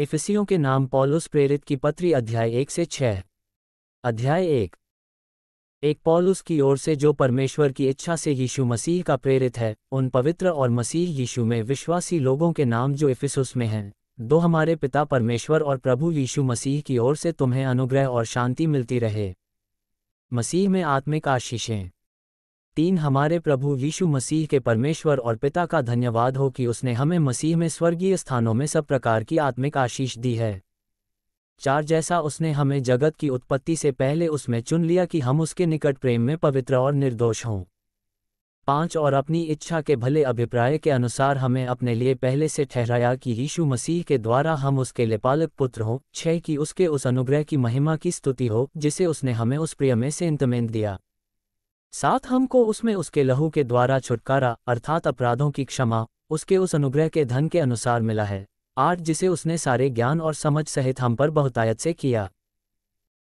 एफिसियों के नाम पॉलुस प्रेरित की पत्री अध्याय एक से छह अध्याय एक एक पॉलुस की ओर से जो परमेश्वर की इच्छा से यीशु मसीह का प्रेरित है उन पवित्र और मसीह यीशु में विश्वासी लोगों के नाम जो इफिसुस में हैं दो हमारे पिता परमेश्वर और प्रभु यीशु मसीह की ओर से तुम्हें अनुग्रह और शांति मिलती रहे मसीह में आत्मिक आशीषें तीन हमारे प्रभु यीशु मसीह के परमेश्वर और पिता का धन्यवाद हो कि उसने हमें मसीह में स्वर्गीय स्थानों में सब प्रकार की आत्मिक आशीष दी है चार जैसा उसने हमें जगत की उत्पत्ति से पहले उसमें चुन लिया कि हम उसके निकट प्रेम में पवित्र और निर्दोष हों पांच और अपनी इच्छा के भले अभिप्राय के अनुसार हमें अपने लिए पहले से ठहराया कि यीशु मसीह के द्वारा हम उसके लेपालक पुत्र हों छह कि उसके उस अनुग्रह की महिमा की स्तुति हो जिसे उसने हमें उस प्रिय में से इंतमेंद दिया साथ हमको उसमें उसके लहू के द्वारा छुटकारा अर्थात अपराधों की क्षमा उसके उस अनुग्रह के धन के अनुसार मिला है आठ जिसे उसने सारे ज्ञान और समझ सहित हम पर बहुतायत से किया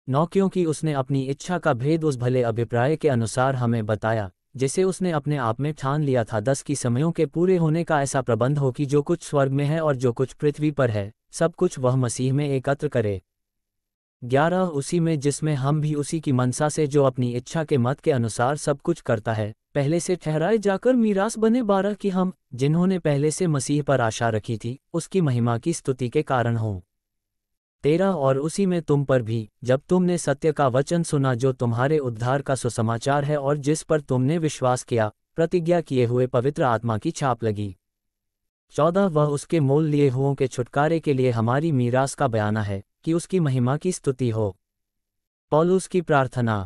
नौ क्योंकि उसने अपनी इच्छा का भेद उस भले अभिप्राय के अनुसार हमें बताया जिसे उसने अपने आप में ठान लिया था दस की समयों के पूरे होने का ऐसा प्रबंध हो कि जो कुछ स्वर्ग में है और जो कुछ पृथ्वी पर है सब कुछ वह मसीह में एकत्र करे ग्यारह उसी में जिसमें हम भी उसी की मनसा से जो अपनी इच्छा के मत के अनुसार सब कुछ करता है पहले से ठहराए जाकर मीरास बने बारह की हम जिन्होंने पहले से मसीह पर आशा रखी थी उसकी महिमा की स्तुति के कारण हों तेरह और उसी में तुम पर भी जब तुमने सत्य का वचन सुना जो तुम्हारे उद्धार का सुसमाचार है और जिस पर तुमने विश्वास किया प्रतिज्ञा किए हुए पवित्र आत्मा की छाप लगी चौदह वह उसके मोल लिए हुओं के छुटकारे के लिए हमारी मीरास का बयाना है कि उसकी महिमा की स्तुति हो पॉलूस की प्रार्थना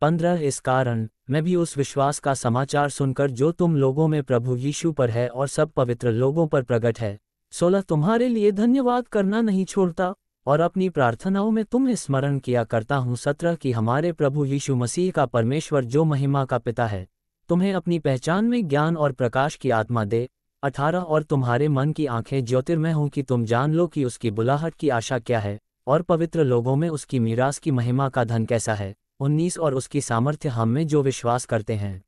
पंद्रह इस कारण मैं भी उस विश्वास का समाचार सुनकर जो तुम लोगों में प्रभु यीशु पर है और सब पवित्र लोगों पर प्रकट है सोलह तुम्हारे लिए धन्यवाद करना नहीं छोड़ता और अपनी प्रार्थनाओं में तुम्हें स्मरण किया करता हूँ सत्रह कि हमारे प्रभु यीशु मसीह का परमेश्वर जो महिमा का पिता है तुम्हें अपनी पहचान में ज्ञान और प्रकाश की आत्मा दे अठारह और तुम्हारे मन की आंखें ज्योतिर्मय हों कि तुम जान लो कि उसकी बुलाहट की आशा क्या है और पवित्र लोगों में उसकी मीरास की महिमा का धन कैसा है उन्नीस और उसकी सामर्थ्य हम में जो विश्वास करते हैं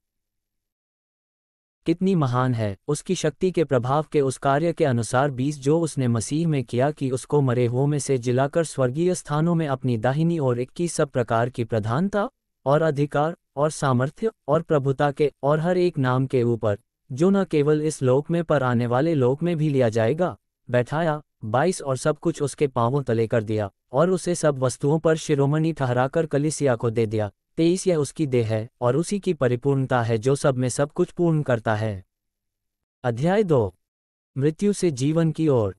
कितनी महान है उसकी शक्ति के प्रभाव के उस कार्य के अनुसार बीस जो उसने मसीह में किया कि उसको मरे हुओं में से जिलाकर स्वर्गीय स्थानों में अपनी दाहिनी और इक्कीस सब प्रकार की प्रधानता और अधिकार और सामर्थ्य और प्रभुता के और हर एक नाम के ऊपर जो न केवल इस लोक में पर आने वाले लोक में भी लिया जाएगा बैठाया बाईस और सब कुछ उसके पांवों तले कर दिया और उसे सब वस्तुओं पर शिरोमणि ठहराकर कलिसिया को दे दिया तेईस यह उसकी देह है और उसी की परिपूर्णता है जो सब में सब कुछ पूर्ण करता है अध्याय दो मृत्यु से जीवन की ओर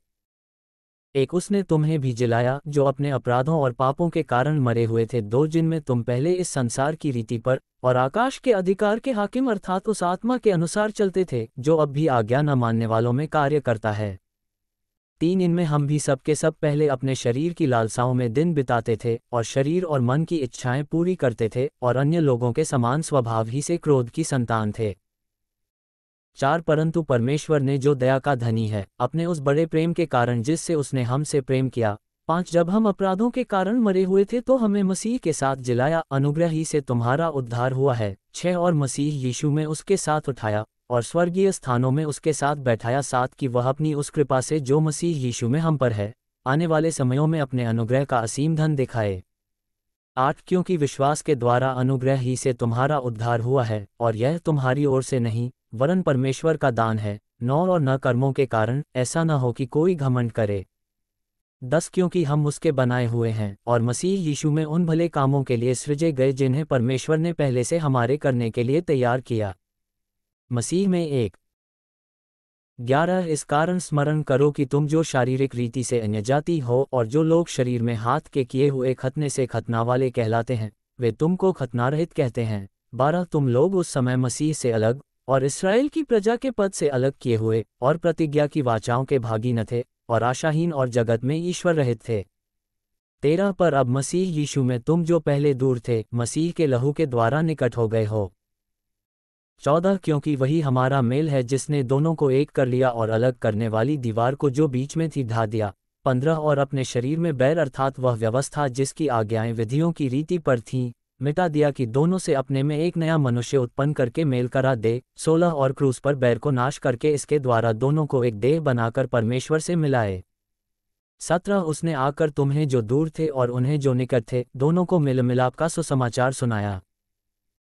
एक उसने तुम्हें भी जिलाया जो अपने अपराधों और पापों के कारण मरे हुए थे दो जिनमें तुम पहले इस संसार की रीति पर और आकाश के अधिकार के हाकिम अर्थात उस आत्मा के अनुसार चलते थे जो अब भी आज्ञा न मानने वालों में कार्य करता है तीन इनमें हम भी सबके सब पहले अपने शरीर की लालसाओं में दिन बिताते थे और शरीर और मन की इच्छाएं पूरी करते थे और अन्य लोगों के समान स्वभाव ही से क्रोध की संतान थे चार परंतु परमेश्वर ने जो दया का धनी है अपने उस बड़े प्रेम के कारण जिससे उसने हमसे प्रेम किया पांच जब हम अपराधों के कारण मरे हुए थे तो हमें मसीह के साथ जिलाया अनुग्रह ही से तुम्हारा उद्धार हुआ है छह और मसीह यीशु में उसके साथ उठाया और स्वर्गीय स्थानों में उसके साथ बैठाया साथ की वह अपनी उस कृपा से जो मसीह यीशु में हम पर है आने वाले समयों में अपने अनुग्रह का असीम धन दिखाए आठ क्योंकि विश्वास के द्वारा अनुग्रह ही से तुम्हारा उद्धार हुआ है और यह तुम्हारी ओर से नहीं वरन परमेश्वर का दान है नौ और न कर्मों के कारण ऐसा न हो कि कोई घमंड करे दस क्योंकि हम उसके बनाए हुए हैं और मसीह यीशु में उन भले कामों के लिए सृजे गए जिन्हें परमेश्वर ने पहले से हमारे करने के लिए तैयार किया मसीह में एक ग्यारह इस कारण स्मरण करो कि तुम जो शारीरिक रीति से अन्य जाति हो और जो लोग शरीर में हाथ के किए हुए खतने से खतना वाले कहलाते हैं वे तुमको खतना रहित कहते हैं बारह तुम लोग उस समय मसीह से अलग और इसराइल की प्रजा के पद से अलग किए हुए और प्रतिज्ञा की वाचाओं के भागी न थे और आशाहीन और जगत में ईश्वर रहित थे तेरह पर अब मसीह यीशु में तुम जो पहले दूर थे मसीह के लहू के द्वारा निकट हो गए हो चौदह क्योंकि वही हमारा मेल है जिसने दोनों को एक कर लिया और अलग करने वाली दीवार को जो बीच में थी ढा दिया पंद्रह और अपने शरीर में बैर अर्थात वह व्यवस्था जिसकी आज्ञाएं विधियों की रीति पर थीं मिटा दिया कि दोनों से अपने में एक नया मनुष्य उत्पन्न करके मेल करा दे सोलह और क्रूस पर बैर को नाश करके इसके द्वारा दोनों को एक देह बनाकर परमेश्वर से मिलाए सत्रह उसने आकर तुम्हें जो दूर थे और उन्हें जो निकट थे दोनों को मिल मिलाप का सुसमाचार सुनाया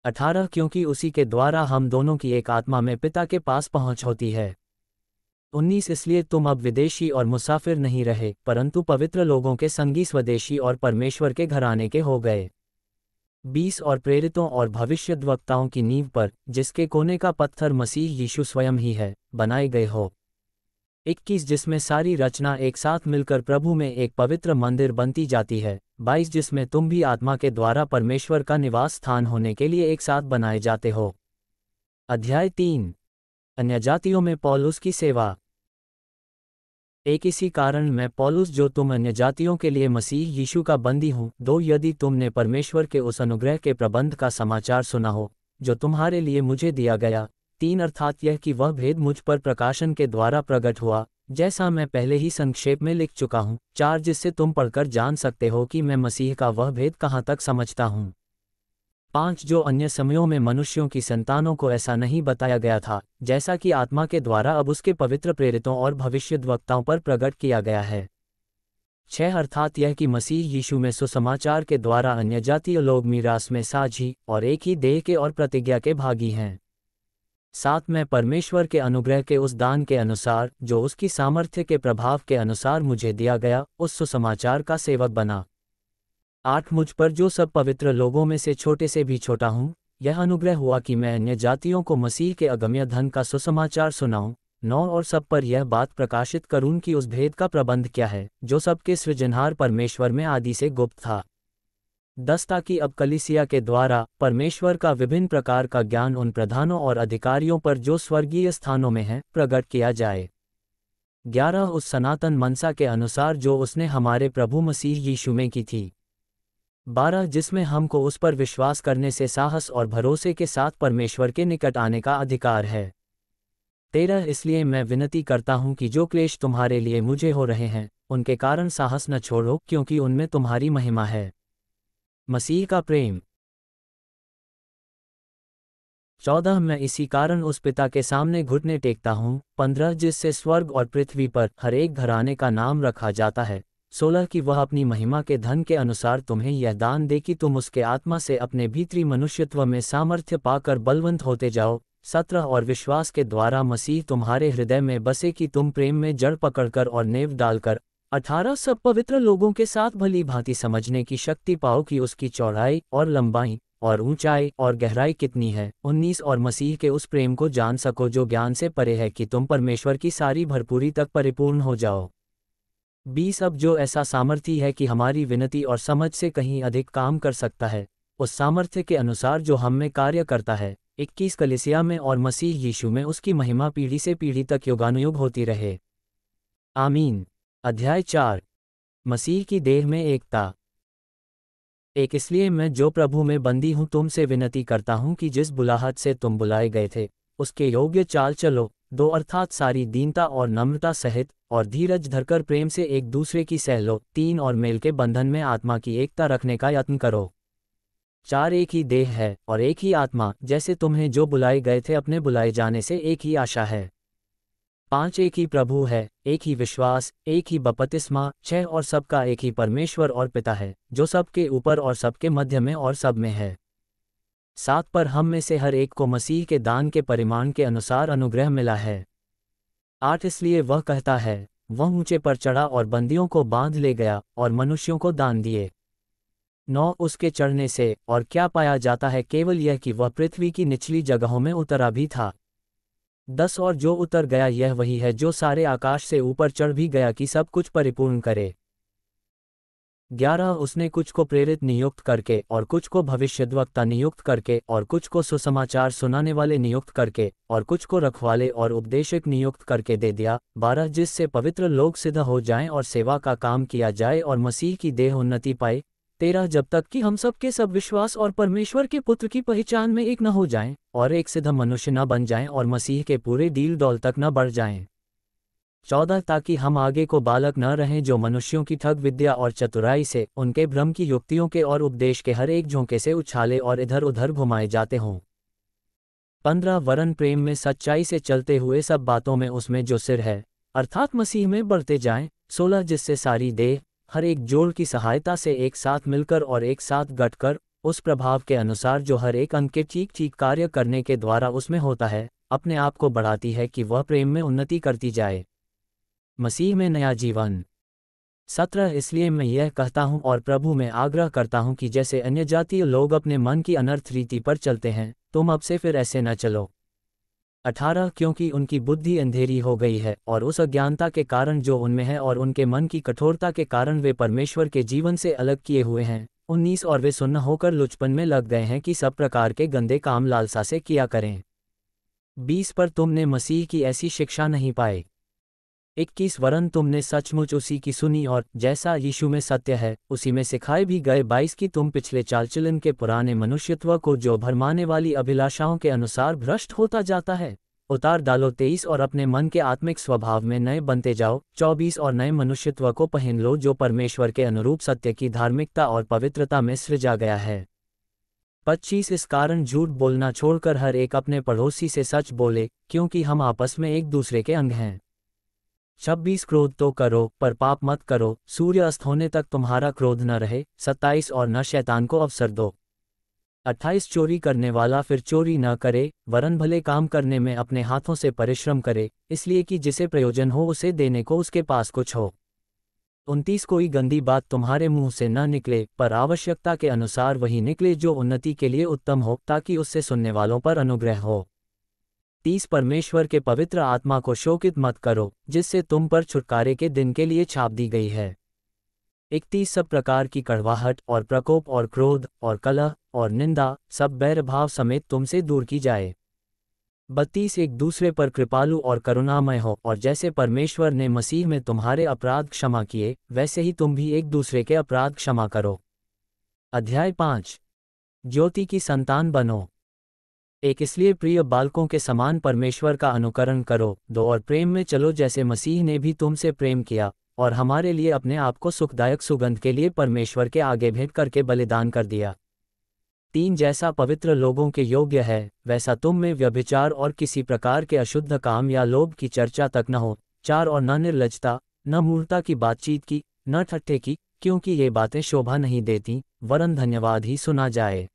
अठारह क्योंकि उसी के द्वारा हम दोनों की एक आत्मा में पिता के पास पहुंच होती है उन्नीस इसलिए तुम अब विदेशी और मुसाफिर नहीं रहे परंतु पवित्र लोगों के संगी स्वदेशी और परमेश्वर के घराने के हो गए बीस और प्रेरितों और भविष्य वक्ताओं की नींव पर जिसके कोने का पत्थर मसीह यीशु स्वयं ही है बनाए गए हो इक्कीस जिसमें सारी रचना एक साथ मिलकर प्रभु में एक पवित्र मंदिर बनती जाती है बाईस जिसमें तुम भी आत्मा के द्वारा परमेश्वर का निवास स्थान होने के लिए एक साथ बनाए जाते हो अध्याय तीन अन्य जातियों में पॉलुस की सेवा एक इसी कारण मैं पॉलुस जो तुम अन्य जातियों के लिए मसीह यीशु का बंदी हूँ दो यदि तुमने परमेश्वर के उस अनुग्रह के प्रबंध का समाचार सुना हो जो तुम्हारे लिए मुझे दिया गया तीन अर्थात यह कि वह भेद मुझ पर प्रकाशन के द्वारा प्रकट हुआ जैसा मैं पहले ही संक्षेप में लिख चुका हूँ चार जिससे तुम पढ़कर जान सकते हो कि मैं मसीह का वह भेद कहाँ तक समझता हूँ पांच जो अन्य समयों में मनुष्यों की संतानों को ऐसा नहीं बताया गया था जैसा कि आत्मा के द्वारा अब उसके पवित्र प्रेरितों और भविष्य वक्ताओं पर प्रकट किया गया है छह अर्थात यह कि मसीह यीशु में सुसमाचार के द्वारा अन्य जातीय लोग मीरास में साझी और एक ही देह के और प्रतिज्ञा के भागी हैं साथ में परमेश्वर के अनुग्रह के उस दान के अनुसार जो उसकी सामर्थ्य के प्रभाव के अनुसार मुझे दिया गया उस सुसमाचार का सेवक बना आठ मुझ पर जो सब पवित्र लोगों में से छोटे से भी छोटा हूँ यह अनुग्रह हुआ कि मैं अन्य जातियों को मसीह के अगम्य धन का सुसमाचार सुनाऊं नौ और सब पर यह बात प्रकाशित करूं कि उस भेद का प्रबंध क्या है जो सबके सृजनहार परमेश्वर में आदि से गुप्त था दस ताकि अब कलिसिया के द्वारा परमेश्वर का विभिन्न प्रकार का ज्ञान उन प्रधानों और अधिकारियों पर जो स्वर्गीय स्थानों में है प्रकट किया जाए ग्यारह उस सनातन मनसा के अनुसार जो उसने हमारे प्रभु मसीह यीशु में की थी बारह जिसमें हमको उस पर विश्वास करने से साहस और भरोसे के साथ परमेश्वर के निकट आने का अधिकार है तेरह इसलिए मैं विनती करता हूं कि जो क्लेश तुम्हारे लिए मुझे हो रहे हैं उनके कारण साहस न छोड़ो क्योंकि उनमें तुम्हारी महिमा है मसीह का प्रेम चौदह मैं इसी कारण उस पिता के सामने घुटने टेकता हूँ पंद्रह जिससे स्वर्ग और पृथ्वी पर हर एक घराने का नाम रखा जाता है सोलह कि वह अपनी महिमा के धन के अनुसार तुम्हें यह दान दे कि तुम उसके आत्मा से अपने भीतरी मनुष्यत्व में सामर्थ्य पाकर बलवंत होते जाओ सत्रह और विश्वास के द्वारा मसीह तुम्हारे हृदय में बसे कि तुम प्रेम में जड़ पकड़कर और नेव डालकर अठारह सब पवित्र लोगों के साथ भली भांति समझने की शक्ति पाओ कि उसकी चौड़ाई और लंबाई और ऊंचाई और गहराई कितनी है उन्नीस और मसीह के उस प्रेम को जान सको जो ज्ञान से परे है कि तुम परमेश्वर की सारी भरपूरी तक परिपूर्ण हो जाओ बीस अब जो ऐसा सामर्थ्य है कि हमारी विनती और समझ से कहीं अधिक काम कर सकता है उस सामर्थ्य के अनुसार जो हम में कार्य करता है इक्कीस कलिसिया में और मसीह यीशु में उसकी महिमा पीढ़ी से पीढ़ी तक योगानुयोग होती रहे आमीन अध्याय चार मसीह की देह में एकता एक इसलिए मैं जो प्रभु में बंदी हूँ तुमसे विनती करता हूँ कि जिस बुलाहट से तुम बुलाए गए थे उसके योग्य चाल चलो दो अर्थात सारी दीनता और नम्रता सहित और धीरज धरकर प्रेम से एक दूसरे की सहलो तीन और मेल के बंधन में आत्मा की एकता रखने का यत्न करो चार एक ही देह है और एक ही आत्मा जैसे तुम्हें जो बुलाए गए थे अपने बुलाए जाने से एक ही आशा है पांच एक ही प्रभु है एक ही विश्वास एक ही बपतिस्मा छह और सबका एक ही परमेश्वर और पिता है जो सबके ऊपर और सबके मध्य में और सब में है सात पर हम में से हर एक को मसीह के दान के परिमाण के अनुसार अनुग्रह मिला है आठ इसलिए वह कहता है वह ऊंचे पर चढ़ा और बंदियों को बांध ले गया और मनुष्यों को दान दिए नौ उसके चढ़ने से और क्या पाया जाता है केवल यह कि वह पृथ्वी की निचली जगहों में उतरा भी था दस और जो उतर गया यह वही है जो सारे आकाश से ऊपर चढ़ भी गया कि सब कुछ परिपूर्ण करे ग्यारह उसने कुछ को प्रेरित नियुक्त करके और कुछ को भविष्यद्वक्ता नियुक्त करके और कुछ को सुसमाचार सुनाने वाले नियुक्त करके और कुछ को रखवाले और उपदेशक नियुक्त करके दे दिया बारह जिससे पवित्र लोग सिद्ध हो जाएं और सेवा का काम किया जाए और मसीह की देह उन्नति पाए तेरह जब तक कि हम सब के सब विश्वास और परमेश्वर के पुत्र की पहचान में एक न हो जाएं और एक सिद्ध मनुष्य न बन जाएं और मसीह के पूरे डील दौल तक न बढ़ जाएं चौदह ताकि हम आगे को बालक न रहें जो मनुष्यों की ठग विद्या और चतुराई से उनके भ्रम की युक्तियों के और उपदेश के हर एक झोंके से उछाले और इधर उधर घुमाए जाते हों पंद्रह वरन प्रेम में सच्चाई से चलते हुए सब बातों में उसमें जो सिर है अर्थात मसीह में बढ़ते जाएं सोलह जिससे सारी देह हर एक जोड़ की सहायता से एक साथ मिलकर और एक साथ गटकर उस प्रभाव के अनुसार जो हर एक अंक के ठीक ठीक कार्य करने के द्वारा उसमें होता है अपने आप को बढ़ाती है कि वह प्रेम में उन्नति करती जाए मसीह में नया जीवन सत्रह इसलिए मैं यह कहता हूँ और प्रभु में आग्रह करता हूँ कि जैसे अन्य जातीय लोग अपने मन की अनर्थ रीति पर चलते हैं तुम अब से फिर ऐसे न चलो अठारह क्योंकि उनकी बुद्धि अंधेरी हो गई है और उस अज्ञानता के कारण जो उनमें है और उनके मन की कठोरता के कारण वे परमेश्वर के जीवन से अलग किए हुए हैं उन्नीस और वे सुन्न होकर लुचपन में लग गए हैं कि सब प्रकार के गंदे काम लालसा से किया करें बीस पर तुमने मसीह की ऐसी शिक्षा नहीं पाई इक्कीस वरन तुमने सचमुच उसी की सुनी और जैसा यीशु में सत्य है उसी में सिखाए भी गए बाईस की तुम पिछले चालचलन के पुराने मनुष्यत्व को जो भरमाने वाली अभिलाषाओं के अनुसार भ्रष्ट होता जाता है उतार डालो तेईस और अपने मन के आत्मिक स्वभाव में नए बनते जाओ चौबीस और नए मनुष्यत्व को पहन लो जो परमेश्वर के अनुरूप सत्य की धार्मिकता और पवित्रता में सृजा गया है पच्चीस इस कारण झूठ बोलना छोड़कर हर एक अपने पड़ोसी से सच बोले क्योंकि हम आपस में एक दूसरे के अंग हैं छब्बीस क्रोध तो करो पर पाप मत करो सूर्य अस्त होने तक तुम्हारा क्रोध न रहे सत्ताईस और न शैतान को अवसर दो अट्ठाईस चोरी करने वाला फिर चोरी न करे वरन भले काम करने में अपने हाथों से परिश्रम करे इसलिए कि जिसे प्रयोजन हो उसे देने को उसके पास कुछ हो उनतीस कोई गंदी बात तुम्हारे मुंह से न निकले पर आवश्यकता के अनुसार वही निकले जो उन्नति के लिए उत्तम हो ताकि उससे सुनने वालों पर अनुग्रह हो तीस परमेश्वर के पवित्र आत्मा को शोकित मत करो जिससे तुम पर छुटकारे के दिन के लिए छाप दी गई है इकतीस सब प्रकार की कड़वाहट और प्रकोप और क्रोध और कलह और निंदा सब भाव समेत तुमसे दूर की जाए बत्तीस एक दूसरे पर कृपालु और करुणामय हो और जैसे परमेश्वर ने मसीह में तुम्हारे अपराध क्षमा किए वैसे ही तुम भी एक दूसरे के अपराध क्षमा करो अध्याय पांच ज्योति की संतान बनो एक इसलिए प्रिय बालकों के समान परमेश्वर का अनुकरण करो दो और प्रेम में चलो जैसे मसीह ने भी तुमसे प्रेम किया और हमारे लिए अपने आप को सुखदायक सुगंध के लिए परमेश्वर के आगे भेंट करके बलिदान कर दिया तीन जैसा पवित्र लोगों के योग्य है वैसा तुम में व्यभिचार और किसी प्रकार के अशुद्ध काम या लोभ की चर्चा तक न हो चार और न निर्लजता न मूर्ता की बातचीत की न ठट्ठे की क्योंकि ये बातें शोभा नहीं देती वरन धन्यवाद ही सुना जाए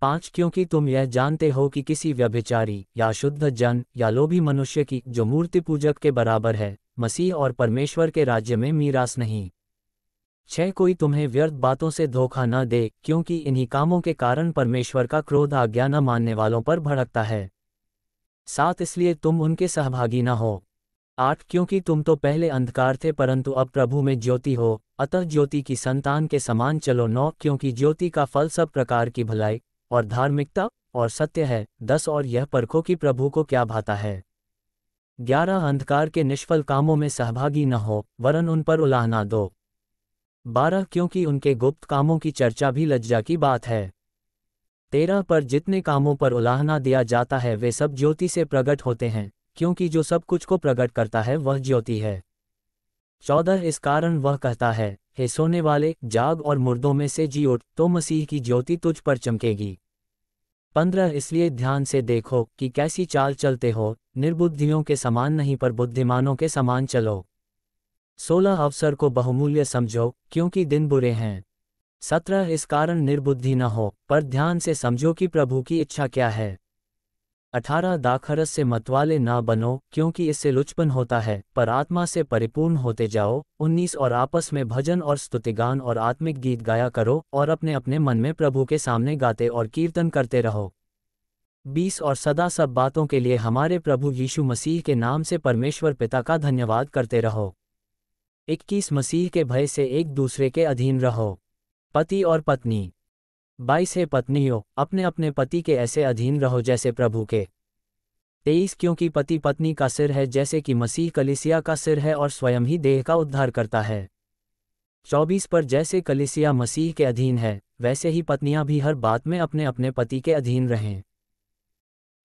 पांच क्योंकि तुम यह जानते हो कि किसी व्यभिचारी या शुद्ध जन या लोभी मनुष्य की जो मूर्ति पूजक के बराबर है मसीह और परमेश्वर के राज्य में मीरास नहीं छह कोई तुम्हें व्यर्थ बातों से धोखा न दे क्योंकि इन्हीं कामों के कारण परमेश्वर का क्रोध आज्ञा न मानने वालों पर भड़कता है सात इसलिए तुम उनके सहभागी न हो आठ क्योंकि तुम तो पहले अंधकार थे परंतु अब प्रभु में ज्योति हो अतः ज्योति की संतान के समान चलो नौ क्योंकि ज्योति का फल सब प्रकार की भलाई और धार्मिकता और सत्य है दस और यह परखो कि प्रभु को क्या भाता है ग्यारह अंधकार के निष्फल कामों में सहभागी न हो वरन उन पर उलाहना दो बारह क्योंकि उनके गुप्त कामों की चर्चा भी लज्जा की बात है तेरह पर जितने कामों पर उलाहना दिया जाता है वे सब ज्योति से प्रकट होते हैं क्योंकि जो सब कुछ को प्रकट करता है वह ज्योति है चौदह इस कारण वह कहता है हे सोने वाले जाग और मुर्दों में से जी उठ तो मसीह की ज्योति तुझ पर चमकेगी पंद्रह इसलिए ध्यान से देखो कि कैसी चाल चलते हो निर्बुद्धियों के समान नहीं पर बुद्धिमानों के समान चलो सोलह अवसर को बहुमूल्य समझो क्योंकि दिन बुरे हैं सत्रह इस कारण निर्बुद्धि न हो पर ध्यान से समझो कि प्रभु की इच्छा क्या है अठारह दाखरस से मतवाले ना बनो क्योंकि इससे लुचपन होता है पर आत्मा से परिपूर्ण होते जाओ उन्नीस और आपस में भजन और स्तुतिगान और आत्मिक गीत गाया करो और अपने अपने मन में प्रभु के सामने गाते और कीर्तन करते रहो बीस और सदा सब बातों के लिए हमारे प्रभु यीशु मसीह के नाम से परमेश्वर पिता का धन्यवाद करते रहो इक्कीस मसीह के भय से एक दूसरे के अधीन रहो पति और पत्नी बाईस है पत्नियों अपने अपने पति के ऐसे अधीन रहो जैसे प्रभु के तेईस क्योंकि पति पत्नी का सिर है जैसे कि मसीह कलिसिया का सिर है और स्वयं ही देह का उद्धार करता है चौबीस पर जैसे कलिसिया मसीह के अधीन है वैसे ही पत्नियां भी हर बात में अपने अपने पति के अधीन रहें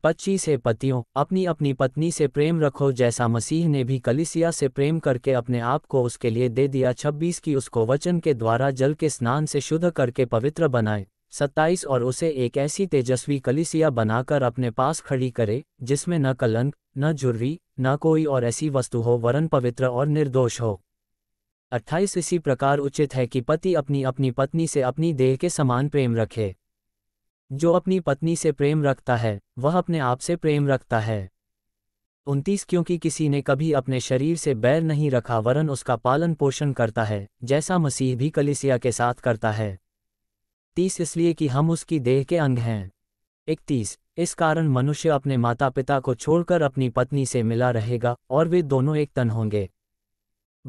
पच्चीस है पतियों अपनी अपनी पत्नी से प्रेम रखो जैसा मसीह ने भी कलिसिया से प्रेम करके अपने आप को उसके लिए दे दिया छब्बीस की उसको वचन के द्वारा जल के स्नान से शुद्ध करके पवित्र बनाए सत्ताईस और उसे एक ऐसी तेजस्वी कलिसिया बनाकर अपने पास खड़ी करे जिसमें न कलंक न जुर्री न कोई और ऐसी वस्तु हो वरन पवित्र और निर्दोष हो अट्ठाईस इसी प्रकार उचित है कि पति अपनी अपनी पत्नी से अपनी देह के समान प्रेम रखे जो अपनी पत्नी से प्रेम रखता है वह अपने आप से प्रेम रखता है उनतीस क्योंकि किसी ने कभी अपने शरीर से बैर नहीं रखा वरन उसका पालन पोषण करता है जैसा मसीह भी कलिसिया के साथ करता है तीस इसलिए कि हम उसकी देह के अंग हैं इकतीस इस कारण मनुष्य अपने माता पिता को छोड़कर अपनी पत्नी से मिला रहेगा और वे दोनों एक तन होंगे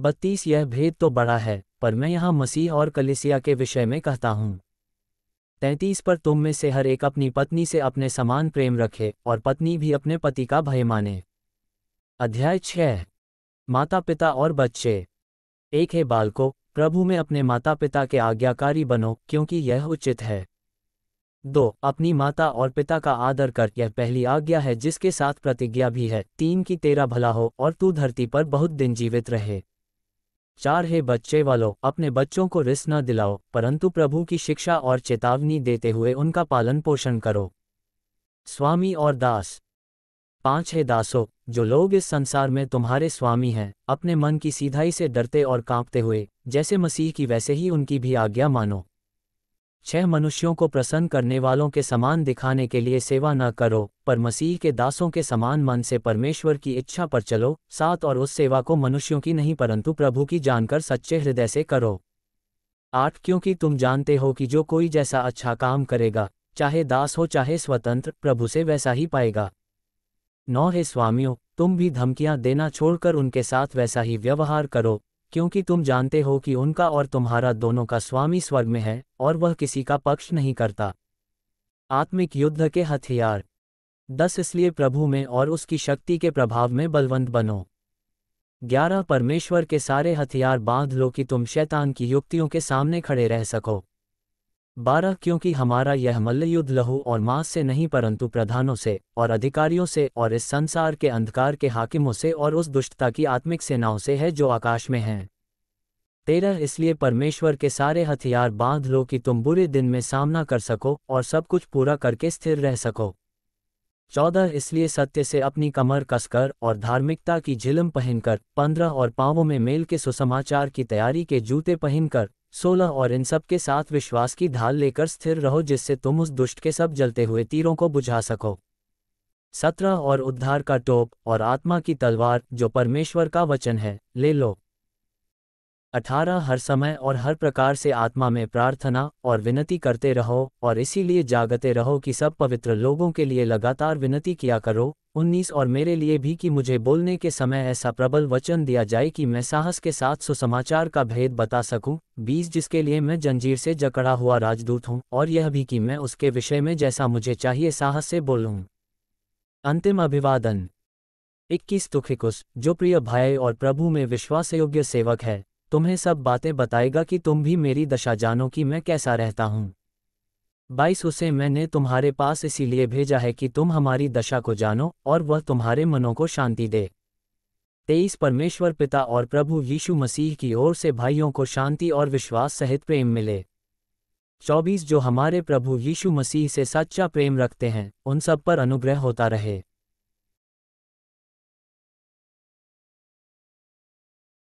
बत्तीस यह भेद तो बड़ा है पर मैं यहाँ मसीह और कलिसिया के विषय में कहता हूँ तैतीस पर तुम में से हर एक अपनी पत्नी से अपने समान प्रेम रखे और पत्नी भी अपने पति का भय माने अध्याय छ माता पिता और बच्चे एक है बालको प्रभु में अपने माता पिता के आज्ञाकारी बनो क्योंकि यह उचित है दो अपनी माता और पिता का आदर कर यह पहली आज्ञा है जिसके साथ प्रतिज्ञा भी है तीन की तेरा भला हो और तू धरती पर बहुत दिन जीवित रहे चार हे बच्चे वालों अपने बच्चों को रिस न दिलाओ परंतु प्रभु की शिक्षा और चेतावनी देते हुए उनका पालन पोषण करो स्वामी और दास पांच हे दासो जो लोग इस संसार में तुम्हारे स्वामी हैं अपने मन की सीधाई से डरते और कांपते हुए जैसे मसीह की वैसे ही उनकी भी आज्ञा मानो छह मनुष्यों को प्रसन्न करने वालों के समान दिखाने के लिए सेवा न करो पर मसीह के दासों के समान मन से परमेश्वर की इच्छा पर चलो साथ और उस सेवा को मनुष्यों की नहीं परंतु प्रभु की जानकर सच्चे हृदय से करो आठ क्योंकि तुम जानते हो कि जो कोई जैसा अच्छा काम करेगा चाहे दास हो चाहे स्वतंत्र प्रभु से वैसा ही पाएगा नौ हे स्वामियों तुम भी धमकियां देना छोड़कर उनके साथ वैसा ही व्यवहार करो क्योंकि तुम जानते हो कि उनका और तुम्हारा दोनों का स्वामी स्वर्ग में है और वह किसी का पक्ष नहीं करता आत्मिक युद्ध के हथियार दस इसलिए प्रभु में और उसकी शक्ति के प्रभाव में बलवंत बनो ग्यारह परमेश्वर के सारे हथियार बांध लो कि तुम शैतान की युक्तियों के सामने खड़े रह सको बारह क्योंकि हमारा यह मल्लयुद्ध लहू और मांस से नहीं परंतु प्रधानों से और अधिकारियों से और इस संसार के अंधकार के हाकिमों से और उस दुष्टता की आत्मिक सेनाओं से है जो आकाश में हैं तेरह इसलिए परमेश्वर के सारे हथियार बांध लो कि तुम बुरे दिन में सामना कर सको और सब कुछ पूरा करके स्थिर रह सको चौदह इसलिए सत्य से अपनी कमर कसकर और धार्मिकता की झिलम पहनकर पंद्रह और पांवों में मेल के सुसमाचार की तैयारी के जूते पहनकर सोलह और इन सब के साथ विश्वास की ढाल लेकर स्थिर रहो जिससे तुम उस दुष्ट के सब जलते हुए तीरों को बुझा सको सत्रह और उद्धार का टोप और आत्मा की तलवार जो परमेश्वर का वचन है ले लो अठारह हर समय और हर प्रकार से आत्मा में प्रार्थना और विनती करते रहो और इसीलिए जागते रहो कि सब पवित्र लोगों के लिए लगातार विनती किया करो उन्नीस और मेरे लिए भी कि मुझे बोलने के समय ऐसा प्रबल वचन दिया जाए कि मैं साहस के साथ सुसमाचार का भेद बता सकूं बीस जिसके लिए मैं जंजीर से जकड़ा हुआ राजदूत हूं और यह भी कि मैं उसके विषय में जैसा मुझे चाहिए साहस से बोलूं अंतिम अभिवादन इक्कीस तुखिकुस जो प्रिय भाई और प्रभु में विश्वास योग्य सेवक है तुम्हें सब बातें बताएगा कि तुम भी मेरी दशा जानो कि मैं कैसा रहता हूँ बाईस उसे मैंने तुम्हारे पास इसीलिए भेजा है कि तुम हमारी दशा को जानो और वह तुम्हारे मनों को शांति दे तेईस परमेश्वर पिता और प्रभु यीशु मसीह की ओर से भाइयों को शांति और विश्वास सहित प्रेम मिले चौबीस जो हमारे प्रभु यीशु मसीह से सच्चा प्रेम रखते हैं उन सब पर अनुग्रह होता रहे